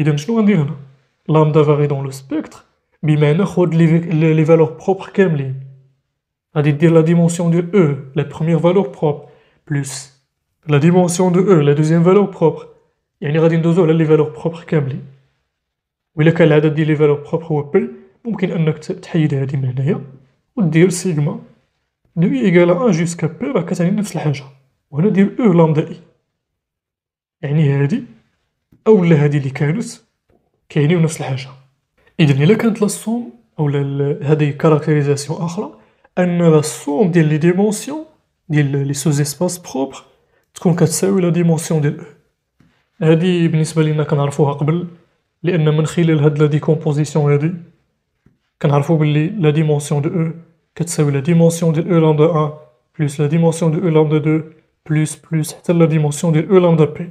Speaker 1: Il y une dire, lambda varie dans le spectre, mais il y a les valeurs propres comme les. Il y dire la dimension de e, la première valeur propre, plus la dimension de e, la deuxième valeur propre. Il y a une racine de les valeurs propres comme les. Mais si elle a dit les valeurs propres au P, elle a accepté qu'elle a diminué. Elle dit sigma de e égale à 1 jusqu'à P, elle a dit une flèche. on a dit e, lambda i. Elle a dit... اولا هذه اللي كانت كاينين نفس الحاجه اذا الا كانت لاصوم او هذه كاركتيريزاسيون اخرى ان لاصوم ديال لي ديمونسيون ديال لي سوز اسباس بروبر تكون كتساوي لا ديمونسيون ديال او e. هذه بالنسبه لينا كنعرفوها قبل لان من خلال هاد لا ديكومبوزيسيون هادي كنعرفو بلي لا ديمونسيون دو او كتساوي لا ديمونسيون ديال او لامدا 1 بلس لا ديمونسيون دو او لامدا 2 بلس بلس حتى لا ديمونسيون ديال او لامدا بي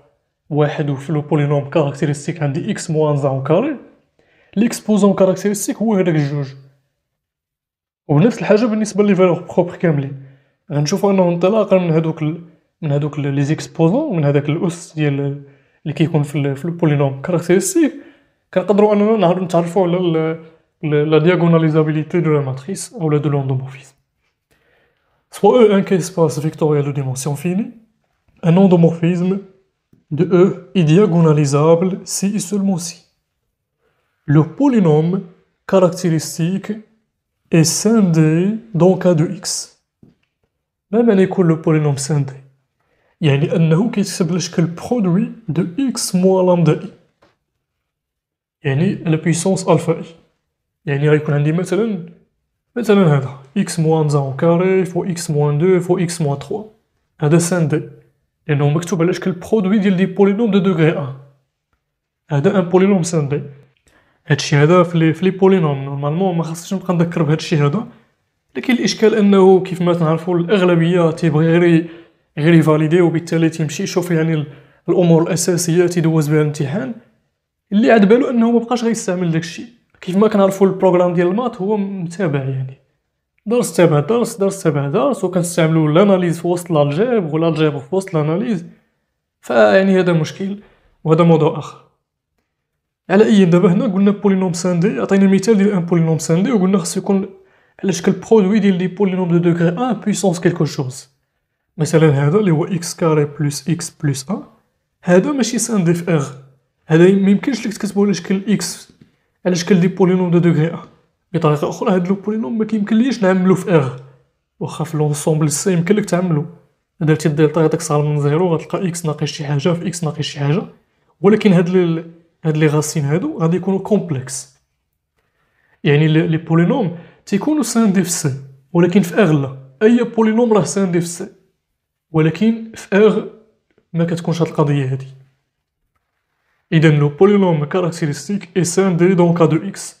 Speaker 1: واحد وفي لو بولينوم كاركتيرستيك عندي اكس موان زعون كاري ليكسبوزون كاركتيرستيك هو هذاك الجوج وبنفس الحاجه بالنسبه لي فالور بروبر كاملين غنشوفوا انه انطلاقا من هذوك ال... من هذوك لي زيكسبوزون من هذاك الاس ديال اللي كيكون في, ال... في البولينوم كاركتيرستيك كنقدروا اننا نعرفوا نتعرفوا على لا دياغوناليزابيليتي دو لا ماتريس او لا دو لوندومورفيزم سوا او ان سباس فيكتوريال دو ديمونسيون فيني ان اندومورفيزم de E est diagonalisable si et seulement si. Le polynôme caractéristique est scindé dans K de X. Même à l'école, le polynôme scindé. Il y a nouveau qui que le produit de X moins lambda I. Il y a une puissance alpha I. Il y a une dit, mettons, mettons, hein, x moins 1 au carré fois x moins 2 fois x moins 3. 5 scindé. لانه مكتوب على شكل برودوي ديال دي بولينوم دو دوغري 1 هذا ان بولينوم ساندي هادشي هذا في لي في لي بولينوم نورمالمون ما خاصنيش نبقى نذكر بهادشي هذا لكن الاشكال انه كيف ما تعرفوا الاغلبيه تيبغي غير غير يفاليدي وبالتالي تيمشي يشوف يعني الامور الاساسيه تيدوز بها الامتحان اللي عاد بالو انه ما بقاش غيستعمل داكشي كيف ما كنعرفوا البروغرام ديال المات هو متابع يعني درس تبع درس درس تبع درس وكنستعملوا الاناليز في وسط الالجيب والالجيب في وسط الاناليز فيعني هذا مشكل وهذا موضوع اخر على اي دابا هنا قلنا بولينوم ساندي عطينا مثال ديال ان بولينوم ساندي وقلنا خصو يكون على شكل برودوي ديال لي بولينوم دو دوغري 1 بويسونس كيلكو شوز مثلا هذا اللي هو اكس كاري بلس اكس بلس 1 هذا ماشي ساندي في ار هذا ميمكنش لك تكتبو على شكل اكس على شكل دي بولينوم دو دوغري 1 بطريقه اخرى هاد لو بولينوم ما ليش نعملو في اغ واخا في لونسومبل سي يمكن تعملو درتي الدلتا غاتك صغر من زيرو غتلقى اكس ناقص شي حاجه في اكس ناقص شي حاجه ولكن هاد لي هاد لي غاسين هادو غادي يكونوا كومبلكس يعني لي بولينوم تيكونوا دي في سي ولكن في اغ لا اي بولينوم راه دي في سي ولكن في اغ ما كتكونش هاد القضيه هادي اذا لو بولينوم كاركتيرستيك اي دي دون كا دو اكس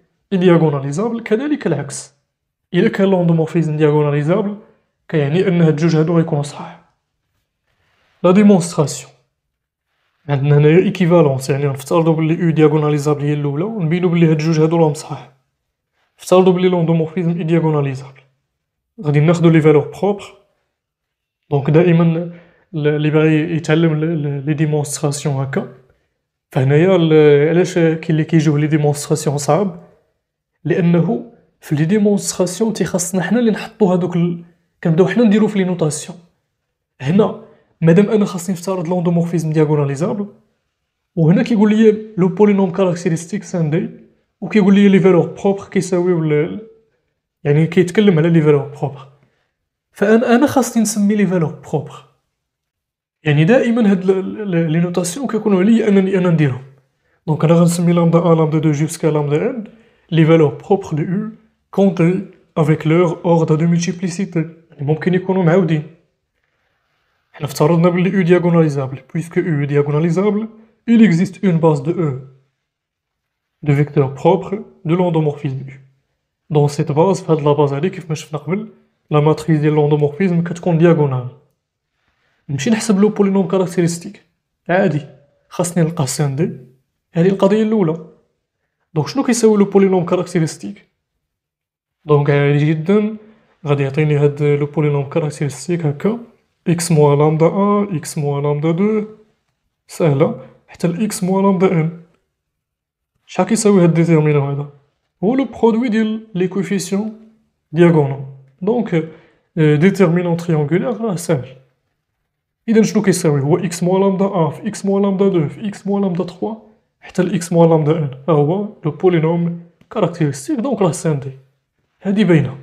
Speaker 1: دياغوناليزابل كذلك العكس الا كان لوندومورفيزم دياغوناليزابل كيعني ان هاد الجوج هادو غيكونوا صح لا ديمونستراسيون عندنا هنايا ايكيفالونس يعني نفترضوا بلي او دياغوناليزابل هي الاولى ونبينوا بلي هاد الجوج هادو راهم صح نفترضوا بلي لوندومورفيزم اي دياغوناليزابل غادي ناخدو لي فالور بروبر دونك دائما اللي باغي يتعلم لي ديمونستراسيون هكا فهنايا علاش كاين اللي كيجيوه لي ديمونستراسيون صعاب لانه في لي ديمونستراسيون تيخاصنا حنا اللي نحطوا هذوك ال... كنبداو حنا نديرو في لي نوتاسيون هنا مادام انا خاصني نفترض لوندومورفيزم دياغوناليزابل وهنا كيقول لي لو بولينوم كاركتيرستيك ساندي وكيقول لي لي فالور بروبر كيساويو ل... يعني كيتكلم على لي فالور بروبر فانا انا خاصني نسمي لي فالور بروبر يعني دائما هاد لي نوتاسيون كيكونوا عليا انني انا نديرهم دونك انا غنسمي لامدا ا لامدا دو جوسكا لامدا ان les valeurs propres de U comptent avec leur ordre de multiplicité. ممكن يكونوا معودين افترضنا U diagonalisable puisque U est diagonalisable il existe une base de E de vecteurs propres de l'endomorphisme U dans cette base la هاد لا باز هادي كيف ما شفنا قبل لا ماتريس ديال لوندومورفيزم كتكون دياغونال نمشي نحسب لو donc, je vais que montrer le polynôme caractéristique. Donc, je vais vous montrer le polynôme caractéristique. X moins lambda 1, X moins lambda 2. Celle-là, c'est le X moins lambda 1. Chaque chose est déterminant. Ou le produit des coefficients diagonaux. Donc, le euh, déterminant triangulaire est le seul. Je vais que montrer X moins lambda 1, X moins lambda 2, X moins lambda 3. حتى الاكس موان لامدا ان ها هو لو بولينوم كاركتيرستيك دونك راه ساندي هادي باينه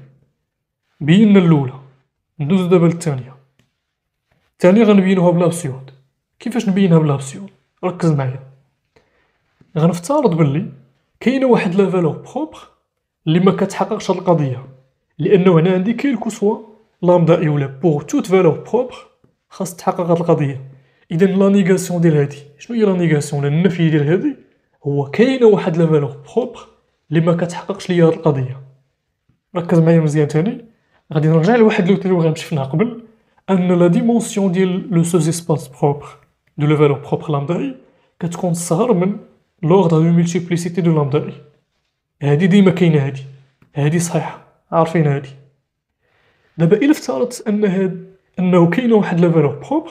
Speaker 1: بينا الاولى ندوز دابا للثانيه الثانيه غنبينوها بسيود كيفاش نبينها بسيود ركز معايا غنفترض باللي كاينه واحد لا فالور بروبر اللي ما كتحققش هاد القضيه لانه هنا عندي كاين كو سوا لامدا اي ولا بوغ توت فالور بروبر خاص تحقق هاد القضيه اذا لا نيغاسيون ديال هادي شنو هي لا نيغاسيون النفي ديال هادي هو كاينه واحد لا فالور بروبر اللي ما كتحققش ليا هاد القضيه ركز معايا مزيان تاني غادي نرجع لواحد لو تيلوغرام شفناه قبل ان لا ديمونسيون ديال لو سوز اسباس بروبر دو لو فالور بروبر لامدا اي كتكون صغر من لوردر دو ملتيبليسيتي دو لامدا اي هادي ديما كاينه هادي هادي صحيحه عارفين هادي دابا الا افترضت ان هاد انه كاينه واحد لا فالور بروبر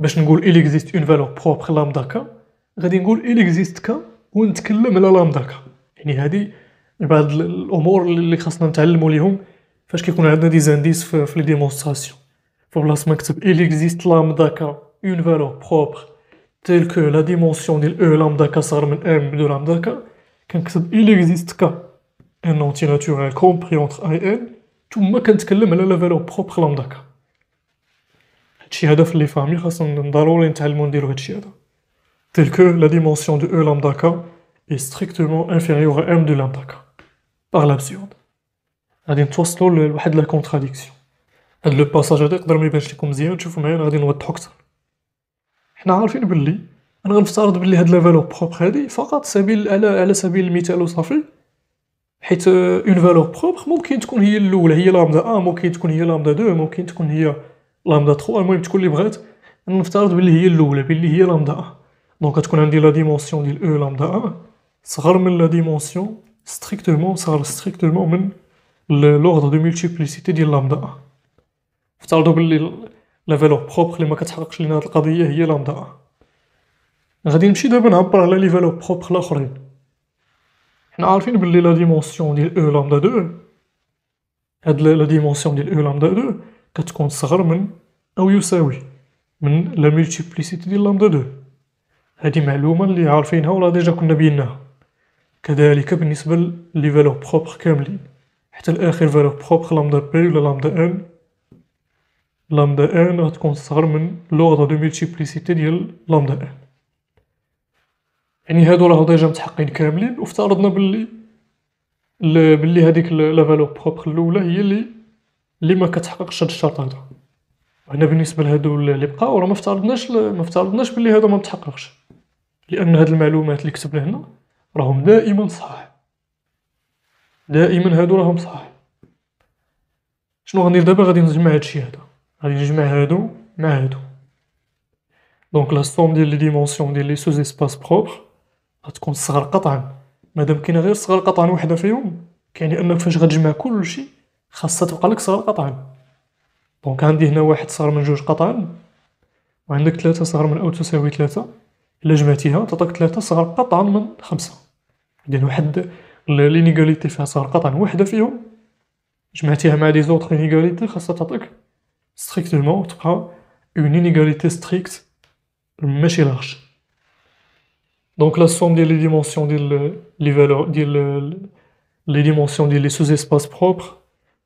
Speaker 1: باش نقول إل إكزيست أون فالور بروبر لامدا كا غادي نقول إل إكزيست كا ونتكلم على لامدا كا يعني هادي بعض الأمور اللي خاصنا نتعلمو ليهم فاش كيكون عندنا دي زانديس في لي ديمونستراسيون فبلاص ما نكتب إل إكزيست لامدا كا أون فالور بروبر تيل كو لا ديمونسيون ديال أو لامدا كا صغر من أم بدو لامدا كا كنكتب إل إكزيست كا أن أنتي ناتورال كومبري أونتر أي أن ثم كنتكلم على لا فالور بروبر لامدا كا هادشي هدف اللي فاهمي خاصنا ضروري نتعلمو نديرو هادشي هذا tel كو لا ديمونسيون دو او لامدا كا اي ستريكتومون انفيريور ام دو لامدا كا باغ لابسيود غادي نتوصلوا لواحد لا كونتراديكسيون هاد لو باساج هذا يقدر ما يبانش لكم مزيان تشوفوا معايا غادي نوضحو اكثر حنا عارفين باللي انا غنفترض باللي هاد لا فالور بروبر هادي فقط سبيل على على سبيل المثال وصافي حيت اون فالور بروبر ممكن تكون هي الاولى هي لامدا ا ممكن تكون هي لامدا 2 ممكن تكون هي لامدا 3 المهم تكون اللي بغات نفترض باللي هي الاولى باللي هي لامدا ا دونك تكون عندي لا ديمونسيون ديال او لامدا ا صغر من لا ديمونسيون ستريكتومون صغر ستريكتومون من لوردر دو ملتيبليسيتي ديال لامدا ا افترضوا باللي لا فالور بروبر اللي ما كتحققش لينا هاد القضيه هي لامدا ا غادي نمشي دابا نعبر على لي فالور بروبر الاخرين حنا عارفين باللي لا ديمونسيون ديال او لامدا 2 هاد لا ديمونسيون ديال او لامدا 2 كتكون صغر من أو يساوي من لا ملتيبليسيتي ديال لامدا دو هذه معلومة اللي عارفينها ولا ديجا كنا بيناها كذلك بالنسبة لي فالور بروبر كاملين حتى الآخر فالور بروبر لامدا بي ولا لامدا ان لامدا ان غتكون صغر من لوغدر دو ملتيبليسيتي ديال لامدا ان يعني هادو راه ديجا متحقين كاملين وافترضنا باللي باللي هذيك لا فالور بروبر الاولى هي اللي اللي ما كتحققش هذا الشرط هذا هنا بالنسبه لهادو اللي بقاو راه ما افترضناش ما افترضناش باللي هادو ما متحققش لان هاد المعلومات اللي كتبنا هنا راهم دائما صحاح دائما هادو راهم صحاح شنو غندير دابا غادي نجمع هادشي هذا غادي نجمع هادو مع هادو دونك لا سوم ديال لي ديمونسيون ديال لي سوز اسباس بروبر غتكون صغر قطعا مادام كاينه غير صغر قطعا وحده فيهم كيعني انك فاش غتجمع كلشي خاصها تبقى لك صغر قطعا دونك عندي هنا واحد صغر من جوج قطعا وعندك ثلاثة صغر من أو تساوي ثلاثة إلا جمعتيها تعطيك ثلاثة صغر قطعا من خمسة يعني واحد لينيغاليتي فيها صغر قطعا وحدة فيهم جمعتيها مع لي زوطخ لينيغاليتي خاصها تعطيك ستريكتومون تبقى اون انيغاليتي ستريكت ماشي لارج دونك لا سوم ديال لي ديمونسيون ديال لي فالور ديال لي ديمونسيون ديال لي سوز اسباس بروبر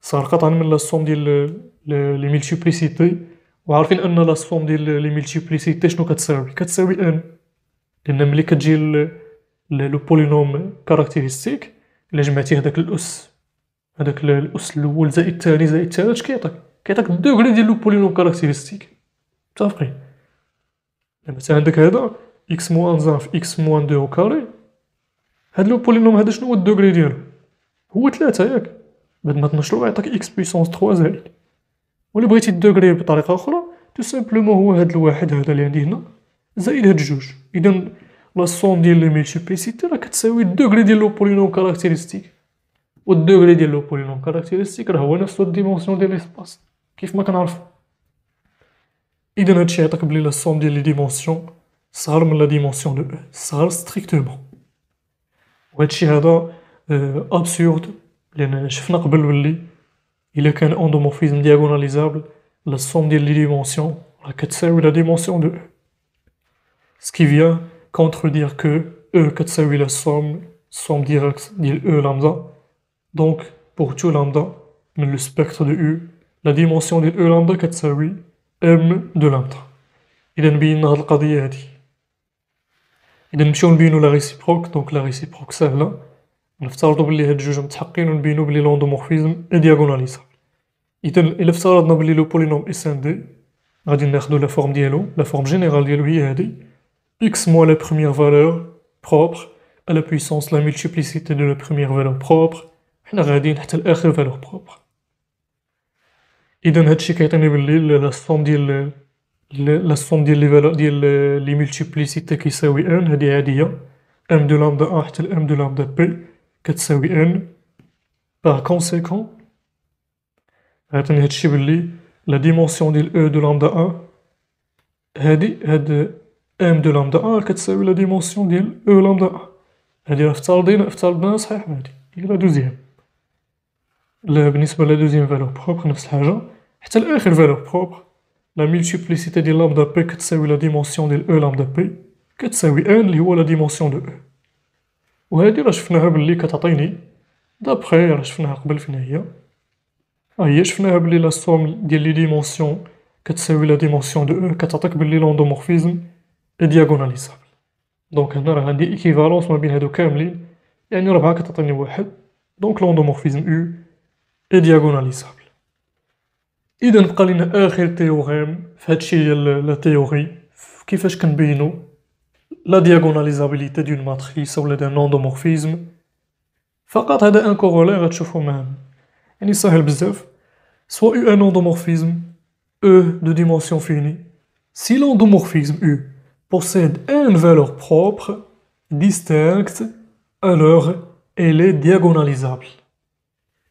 Speaker 1: صار قطعا من لاسوم ديال لي ملتيبليسيتي وعارفين ان لاسوم ديال لي ملتيبليسيتي شنو كتساوي كتساوي ان لان ملي كتجي لو بولينوم كاركتيريستيك الا جمعتي هذاك الاس هذاك الاس الاول زائد الثاني زائد الثالث كيعطيك كيعطيك الدوغري ديال لو بولينوم كاركتيريستيك متفقين مثلا عندك هذا اكس موان زان في اكس موان دو كاري هاد لو بولينوم هذا شنو هو الدوغري ديالو هو ثلاثة ياك بعد ما تنشرو يعطيك اكس بويسونس 3 زائد ولا بغيتي الدوغري بطريقه اخرى تو سامبلومون هو هاد الواحد هذا اللي عندي هنا زائد هاد جوج اذا لا سوم ديال لي ميلتيبليسيتي راه كتساوي الدوغري ديال لو بولينوم و والدوغري ديال لو بولينوم كاركتيريستيك راه هو نفس الديمونسيون ديال ليسباس كيف ما كنعرفو اذا هادشي يعطيك بلي لا سوم ديال لي ديمونسيون صغر من لا ديمونسيون دو صغر ستريكتومون وهادشي هذا ابسورد آه، il' شفنا قبل باللي the كان diagonalisable, la لا dimensions la 4 ديمونسيون la dimension de e. ce qui vient contredire que E que la somme, somme directe, de E lambda. Donc, pour tout lambda, mais le spectre de U, la dimension de E lambda est M de lambda. Il bien la réciproque, donc la réciproque celle-là. نفترضوا بلي هاد جوج متحقين ونبينوا بلي لوندومورفيزم دياغونال اذا الا افترضنا بلي لو بولينوم اس ان دي غادي ناخدو لا فورم ديالو لا فورم جينيرال ديالو هي هادي اكس موا لا بروميير فالور بروبر à بويسونس لا la دو لا la فالور valeur حنا غاديين حتى لاخر فالور بروبر اذا هادشي كيعطيني بلي لا سوم ديال لا سوم ديال لي فالور ديال لي ملتيبليسيتي كيساوي ان هادي عاديه ام دو لامدا ا حتى ام دو لامدا بي 4-5-1. Par conséquent, la dimension de E de lambda 1 est M de lambda 1 qui la dimension de E lambda 1. C'est-à-dire que c'est la deuxième. La deuxième valeur propre, c'est la deuxième valeur propre. La multiplicité de lambda P qui la dimension de E lambda P qui est la dimension de E. وهذه راه شفناها باللي كتعطيني دابخي راه شفناها قبل فين هي ها هي شفناها باللي لا سوم ديال لي ديمونسيون كتساوي لا ديمونسيون دو او كتعطيك باللي لوندومورفيزم دياغوناليزابل دونك هنا راه عندي ايكيفالونس ما بين هادو كاملين يعني ربعة كتعطيني واحد دونك لوندومورفيزم او اي دياغوناليزابل اذا بقى لينا اخر تيوريم في هادشي ديال لا تيوري كيفاش كنبينو la diagonalisabilité d'une matrice ou d'un endomorphisme فقط هذا ان كورولير غتشوفو معانا يعني سهل soit eu un endomorphisme E de dimension finie si l'endomorphisme U possède une valeur propre distincte alors elle est diagonalisable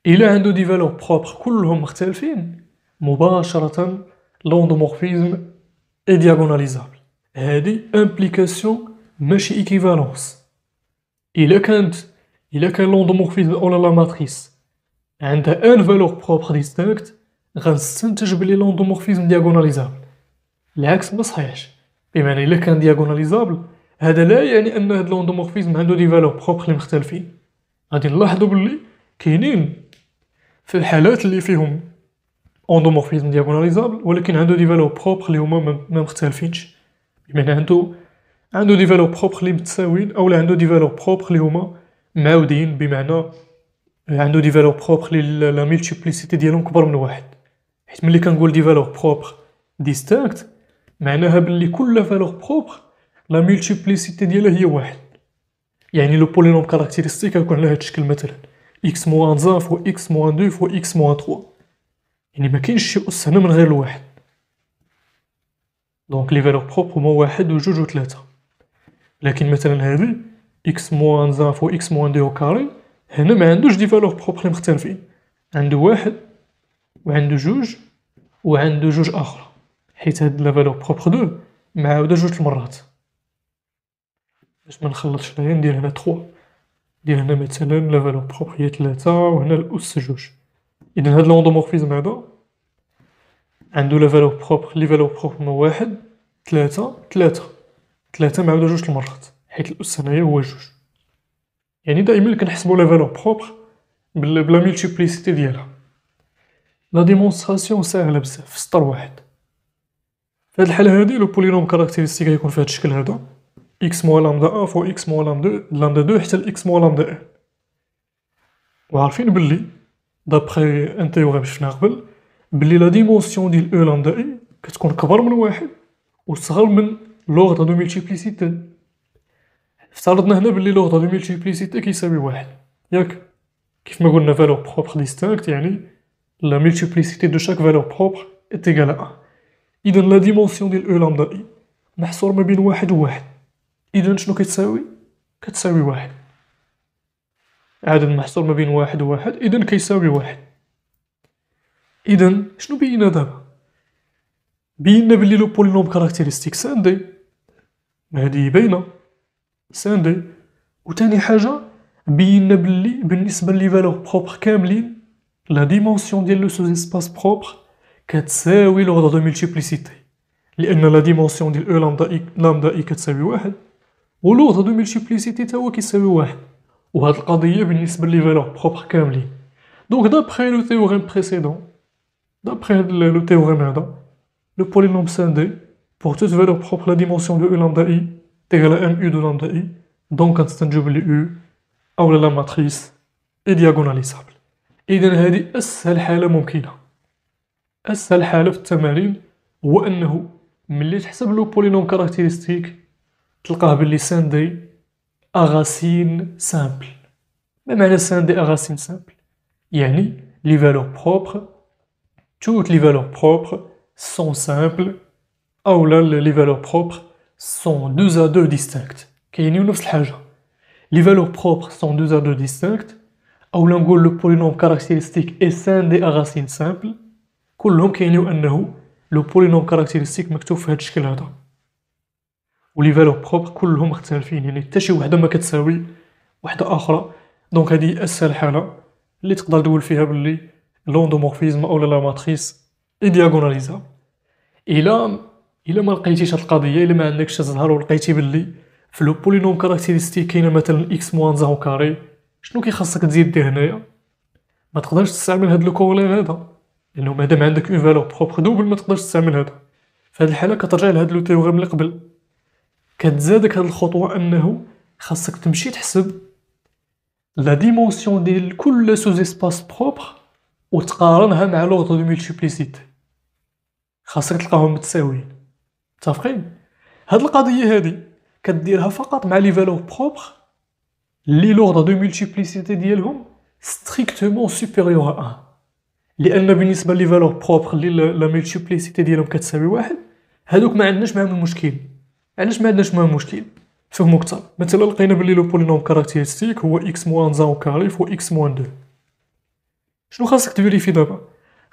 Speaker 1: propres, عنده دي valeurs propres كلهم مختلفين مباشرة l'endomorphisme est diagonalisable هذه امبليكاسيون ماشي ايكيفالونس الا كانت الا كان لوندومورفيزم اولا لا ماتريس عندها ان فالور بروبر ديستانكت غنستنتج بلي لوندومورفيزم دياغوناليزابل العكس ما صحيحش بمعنى الا كان دياغوناليزابل هذا لا يعني ان هاد لوندومورفيزم عنده دي فالور بروبر لي مختلفين غادي نلاحظوا بلي كاينين في الحالات اللي فيهم اوندومورفيزم دياغوناليزابل ولكن عنده دي فالور بروبر اللي هما ما مختلفينش بمعنى عنده عنده دي فالور بروبر اللي متساويين اولا عنده دي فالور بروبر اللي هما معاودين بمعنى عنده دي فالور بروبر اللي لا ملتيبليسيتي ديالهم كبر من واحد حيت ملي كنقول دي فالور بروبر ديستانكت معناها باللي كل فالور بروبر لا ملتيبليسيتي ديالها هي واحد يعني لو بولينوم كاركتيرستيك غيكون على هاد الشكل مثلا x موان زان فوا x موان 2 فوا x موان 3 يعني ما كاينش شي اس هنا من غير الواحد دونك لي فالور بروب هما واحد وجوج وثلاثة لكن مثلا هذه اكس موان زان فو اكس موان او كاري هنا ما عندوش دي فالور بروب لي مختلفين عندو واحد عندو جوج عندو جوج اخرى حيت هاد لا فالور بروب دو معاودة جوج المرات باش ما نخلطش هنايا ندير هنا 3 ندير هنا مثلا لا فالور بروب هي 3 وهنا الاس جوج اذا هاد لوندومورفيزم هذا عنده لا فالور بروبر لي فالور بروبر هما واحد تلاتة تلاتة تلاتة مع جوج المرات حيت الأس هنايا هو جوج يعني دائما كنحسبو لا فالور بروبر بلا ملتيبليسيتي ديالها لا ديمونستراسيون ساهله بزاف في سطر واحد في هاد الحاله هادي لو بولينوم كاركتيريستيك غيكون في هاد الشكل هادا اكس موا لامدا ا فوا اكس موا لامدا لامدا دو حتى لاكس موا لامدا ا وعارفين بلي دابخي ان تيوريم شفناه قبل بلي لا ديمونسيون ديال اي كتكون كبر من واحد وصغر من لوغدا دو ميلتيبليسيتي افترضنا هنا بلي لوغدا دو ميلتيبليسيتي كيساوي واحد ياك كيف ما قلنا فالور بروبر ديستانكت يعني لا ميلتيبليسيتي دو شاك فالور بروبر ات ايغال ا اذا لا ديمونسيون ديال اي محصور ما بين واحد وواحد اذا شنو كتساوي كتساوي واحد عدد محصور ما بين واحد وواحد اذا كيساوي واحد اذا شنو بينا دابا بينا بلي لو بولينوم كاركتيريستيك ساندي هادي باينه ساندي وتاني حاجه بينا بلي بالنسبه لي فالور بروبر كاملين لا ديمونسيون ديال لو سوز اسباس بروبر كتساوي لوردر دو ملتيبليسيتي لان لا ديمونسيون ديال او لامدا اي لامدا اي كتساوي واحد ولوردر دو ملتيبليسيتي تا هو كيساوي واحد وهاد القضيه بالنسبه لي فالور بروبر كاملين دونك دابخي لو تيوريم بريسيدون D'après le, théorème le polynôme sin pour toute valeur propre, la dimension de u e lambda i égale à mu de lambda i, donc un que u, ou la matrice, est diagonalisable. Et donc, c'est la seule chose possible. seule de le ملي تحسب لو simple. même racine simple cest simple, les valeurs propres toutes les valeurs propres sont simples Ou là, les valeurs propres sont deux à deux distinctes كاينين نفس الحاجة les valeurs propres sont deux à deux distinctes Ou là, le polynôme caractéristique est sain des racines simples. scindé à racine simple كلهم كيعنيو أنه le polynôme caractéristique مكتوب في هذا الشكل هذا ولي فالور بروبر كلهم مختلفين يعني حتى شي وحده ما كتساوي وحده اخرى دونك هذه اسهل حاله اللي تقدر تقول فيها باللي لوندومورفيزم او لا ماتريس دياغوناليزا الى الى ما لقيتيش هاد القضيه الى ما عندكش الزهر ولقيتي باللي في لو بولينوم كاركتيرستيك كاينه مثلا اكس موان زهو كاري شنو كيخصك تزيد دير هنايا ما تقدرش تستعمل هاد لو كورلير هذا لانه مادام عندك اون فالور بروبر دوبل ما تقدرش تستعمل هذا في هاد الحاله كترجع لهاد لو تيوريم اللي قبل كتزادك هاد الخطوه انه خاصك تمشي تحسب لا ديمونسيون ديال كل سوز اسباس بروبر وتقارنها مع لوغدر دو ميلتيبليسيت خاصك تلقاهم متساويين متفقين هاد القضيه هادي كديرها فقط مع لي فالور بروبر لي لوغدر دو ميلتيبليسيتي ديالهم ستريكتومون سوبيريور 1 لان بالنسبه لي فالور بروبر لي لا ميلتيبليسيتي ديالهم كتساوي واحد هادوك ما عندناش معاهم المشكل علاش ما عندناش معاهم المشكل فهموا اكثر مثلا لقينا بلي لو بولينوم كاركتيرستيك هو اكس موان زاو كاري و اكس موان دو Je vais vérifier d'abord.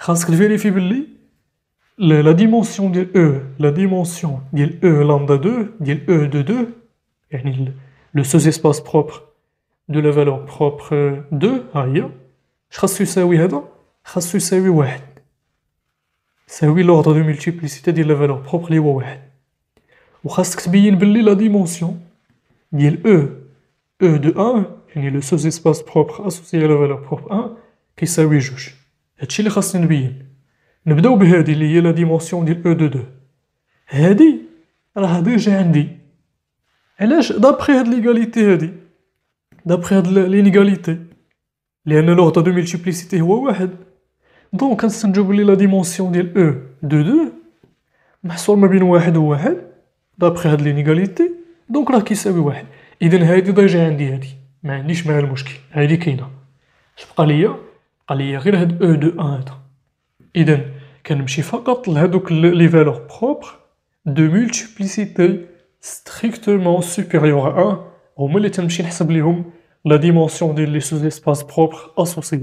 Speaker 1: Je la dimension e، e e de l'E, la dimension de l'E lambda 2, de l'E de 2, et le sous-espace propre de la valeur propre 2, aïe. Je vais sucer WHADA, je vais sucer WHADA. C'est l'ordre de multiplicité de la valeur propre, l'IOEN. Je vais vérifier la dimension de l'E, E de 1, et le sous-espace propre associé à la valeur propre 1. كيساوي جوج هادشي اللي خاصني نبين نبداو بهادي اللي هي لا ديمونسيون ديال او دو دو هادي راه ديجا عندي علاش دابخي هاد ليغاليتي هادي دابخي هاد لينيغاليتي لان لوغ دو ملتيبليسيتي هو واحد دونك كنستنتجو بلي لا ديمونسيون ديال او دو دو محصور ما بين واحد وواحد دابخي هاد لينيغاليتي دونك راه كيساوي واحد اذا هادي ديجا عندي هادي ما عنديش معاها المشكل هادي كاينه اش بقى ليا C'est-à-dire qu'il n'y a pas d'un ou d'un autre. Donc, on ne passe qu'à ces valeurs propres de multiplicité strictement supérieure à 1 on ne les considère la dimension des l'espace propre associé.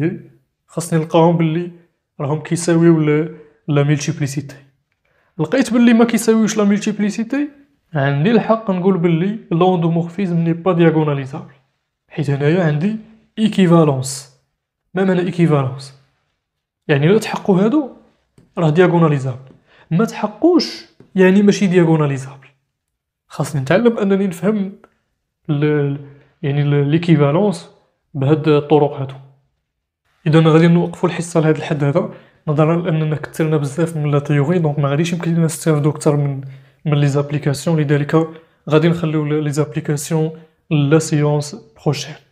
Speaker 1: On doit trouver ce qui est égal à la multiplicité. Si on trouve ce la multiplicité, on a le droit de l'endomorphisme n'est pas diagonalisable car il a une équivalence. ما معنى ايكيفالونس يعني الا تحقوا هادو راه دياغوناليزابل ما تحقوش يعني ماشي دياغوناليزابل خاصني نتعلم انني نفهم ال يعني ليكيفالونس بهاد الطرق هادو اذا غادي نوقفوا الحصه لهذا الحد هذا نظرا لاننا كثرنا بزاف من لا تيوري دونك ما غاديش يمكن لنا نستافدو اكثر من من لي زابليكاسيون لذلك غادي نخليو لي زابليكاسيون لا سيونس بروشين